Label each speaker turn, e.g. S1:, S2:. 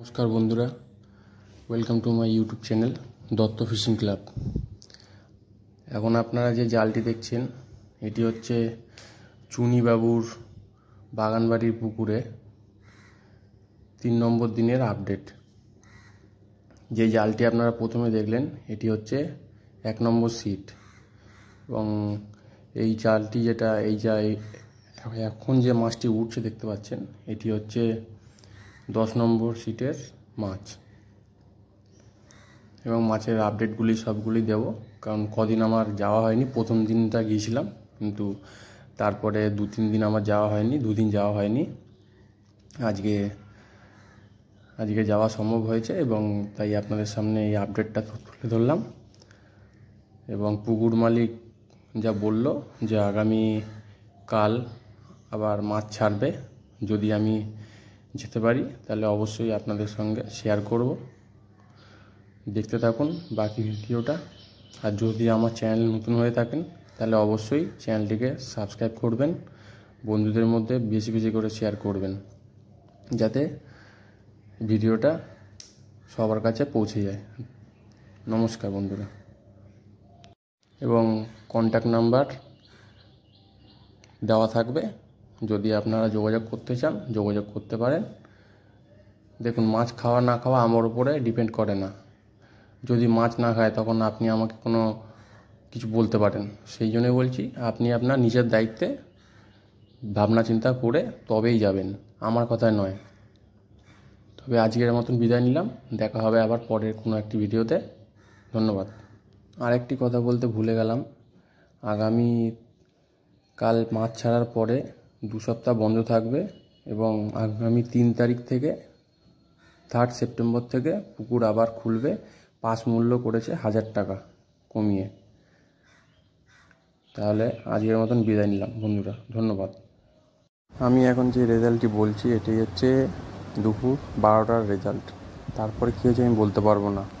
S1: নমস্কার বন্ধুরা welcome to my YouTube channel Dutta fishing club এখন আপনারা যে জালটি দেখছেন এটি হচ্ছে চুনিবাবুর বাগানবাড়ির পুকুরে তিন নম্বর দিনের আপডেট যে জালটি আপনারা প্রথমে দেখলেন এটি হচ্ছে এক নম্বর সিট এবং এই জালটি যেটা এই যা এখন যে মাছটি উঠছে দেখতে পাচ্ছেন এটি হচ্ছে দশ নম্বর সিটের মাছ এবং মাছের আপডেটগুলি সবগুলি দেব কারণ কদিন আমার যাওয়া হয়নি প্রথম দিনটা গিয়েছিলাম কিন্তু তারপরে দু তিন দিন আমার যাওয়া হয়নি দুদিন যাওয়া হয়নি আজকে আজকে যাওয়া সম্ভব হয়েছে এবং তাই আপনাদের সামনে এই আপডেটটা তুলে ধরলাম এবং পুকুর মালিক যা বলল যে আগামী কাল আবার মাছ ছাড়বে যদি আমি যেতে পারি তাহলে অবশ্যই আপনাদের সঙ্গে শেয়ার করব দেখতে থাকুন বাকি ভিডিওটা আর যদি আমার চ্যানেল নতুন হয়ে থাকেন তাহলে অবশ্যই চ্যানেলটিকে সাবস্ক্রাইব করবেন বন্ধুদের মধ্যে বেশি বেশি করে শেয়ার করবেন যাতে ভিডিওটা সবার কাছে পৌঁছে যায় নমস্কার বন্ধুরা এবং কন্ট্যাক্ট নাম্বার দেওয়া থাকবে যদি আপনারা যোগাযোগ করতে চান যোগাযোগ করতে পারেন দেখুন মাছ খাওয়া না খাওয়া আমার উপরে ডিপেন্ড করে না যদি মাছ না খায় তখন আপনি আমাকে কোনো কিছু বলতে পারেন সেই জন্যই বলছি আপনি আপনার নিজের দায়িত্বে ভাবনা চিন্তা করে তবেই যাবেন আমার কথায় নয় তবে আজকের মতন বিদায় নিলাম দেখা হবে আবার পরের কোনো একটি ভিডিওতে ধন্যবাদ আরেকটি কথা বলতে ভুলে গেলাম আগামী কাল মাছ ছাড়ার পরে দু সপ্তাহ বন্ধ থাকবে এবং আগামী তিন তারিখ থেকে থার্ড সেপ্টেম্বর থেকে পুকুর আবার খুলবে পাস মূল্য করেছে হাজার টাকা কমিয়ে তাহলে আজকের মতন বিদায় নিলাম বন্ধুরা ধন্যবাদ আমি এখন যে রেজাল্টটি বলছি এটি হচ্ছে দুপুর বারোটার রেজাল্ট তারপরে কী হয়েছে আমি বলতে পারবো না